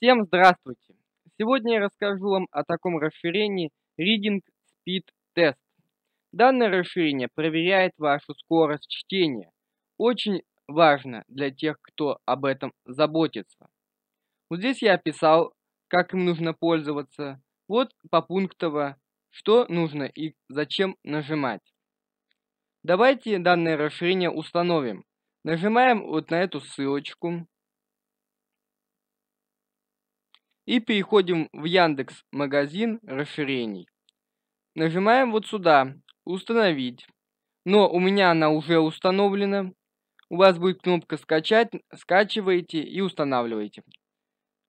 Всем здравствуйте! Сегодня я расскажу вам о таком расширении Reading Speed Test. Данное расширение проверяет вашу скорость чтения. Очень важно для тех, кто об этом заботится. Вот здесь я описал, как им нужно пользоваться. Вот по пунктово, что нужно и зачем нажимать. Давайте данное расширение установим. Нажимаем вот на эту ссылочку. и переходим в Яндекс магазин расширений. Нажимаем вот сюда «Установить». Но у меня она уже установлена. У вас будет кнопка «Скачать», скачиваете и устанавливаете.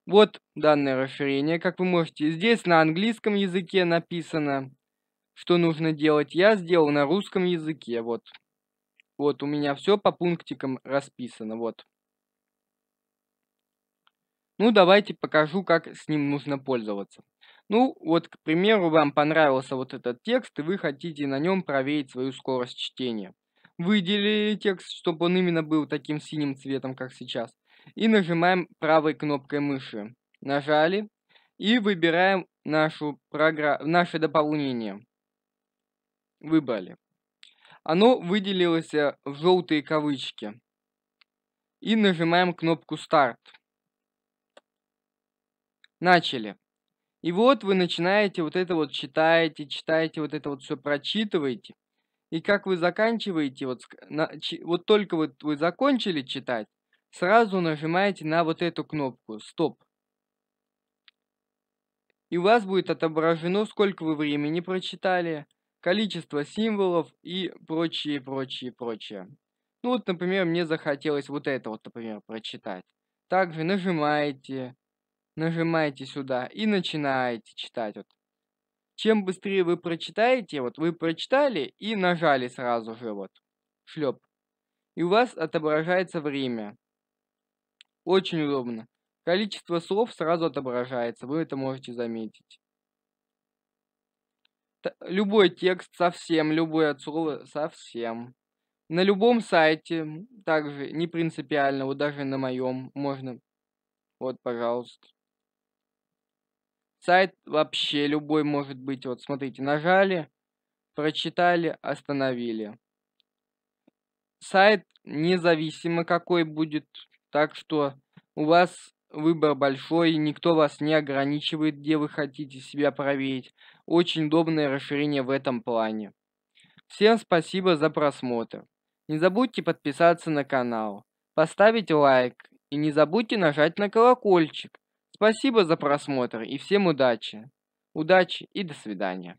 Вот данное расширение, как вы можете. Здесь на английском языке написано, что нужно делать. Я сделал на русском языке, вот. Вот у меня все по пунктикам расписано, вот. Ну, давайте покажу, как с ним нужно пользоваться. Ну, вот, к примеру, вам понравился вот этот текст, и вы хотите на нем проверить свою скорость чтения. Выделили текст, чтобы он именно был таким синим цветом, как сейчас. И нажимаем правой кнопкой мыши. Нажали и выбираем нашу програ... наше дополнение. Выбрали. Оно выделилось э, в желтые кавычки. И нажимаем кнопку «Старт» начали. И вот вы начинаете вот это вот читаете, читаете вот это вот все, прочитываете. И как вы заканчиваете, вот, на, ч, вот только вот вы закончили читать, сразу нажимаете на вот эту кнопку «Стоп». И у вас будет отображено, сколько вы времени прочитали, количество символов и прочее, прочее, прочее. Ну вот, например, мне захотелось вот это вот, например, прочитать. Также нажимаете нажимаете сюда и начинаете читать. Вот. Чем быстрее вы прочитаете, вот вы прочитали и нажали сразу же, вот, шлеп. И у вас отображается время. Очень удобно. Количество слов сразу отображается, вы это можете заметить. Т любой текст, совсем, любое от слова, совсем. На любом сайте, также не принципиально, вот даже на моем можно. Вот, пожалуйста сайт вообще любой может быть. Вот смотрите, нажали, прочитали, остановили. Сайт независимо какой будет, так что у вас выбор большой, никто вас не ограничивает, где вы хотите себя проверить. Очень удобное расширение в этом плане. Всем спасибо за просмотр. Не забудьте подписаться на канал, поставить лайк и не забудьте нажать на колокольчик, Спасибо за просмотр и всем удачи. Удачи и до свидания.